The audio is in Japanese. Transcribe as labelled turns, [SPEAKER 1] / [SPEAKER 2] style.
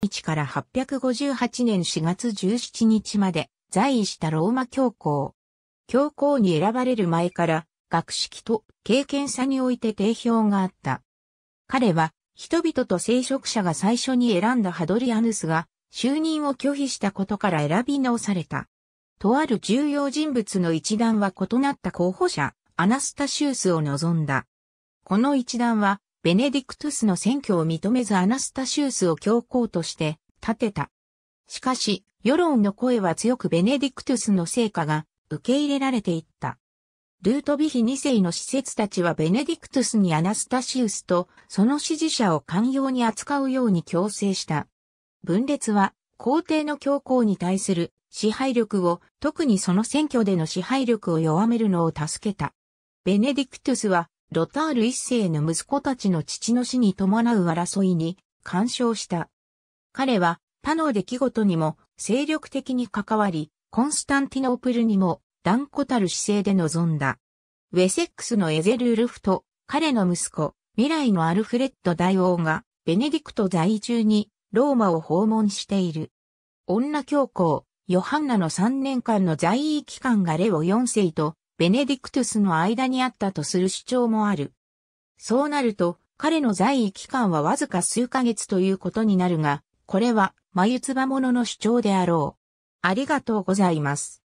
[SPEAKER 1] 日から858年4月17日まで在位したローマ教皇。教皇に選ばれる前から学識と経験差において定評があった。彼は人々と聖職者が最初に選んだハドリアヌスが就任を拒否したことから選び直された。とある重要人物の一団は異なった候補者、アナスタシウスを望んだ。この一団は、ベネディクトゥスの選挙を認めずアナスタシウスを教皇として立てた。しかし、世論の声は強くベネディクトゥスの成果が受け入れられていった。ルートビヒ2世の施設たちはベネディクトゥスにアナスタシウスとその支持者を寛容に扱うように強制した。分裂は皇帝の教皇に対する支配力を、特にその選挙での支配力を弱めるのを助けた。ベネディクトゥスはロタール一世の息子たちの父の死に伴う争いに干渉した。彼は他の出来事にも精力的に関わり、コンスタンティノープルにも断固たる姿勢で臨んだ。ウェセックスのエゼル・ルフと彼の息子、未来のアルフレッド大王がベネディクト在住にローマを訪問している。女教皇、ヨハンナの3年間の在位期間がレオ4世とベネディクトゥスの間にあったとする主張もある。そうなると、彼の在位期間はわずか数ヶ月ということになるが、これは、眉唾者の主張であろう。ありがとうございます。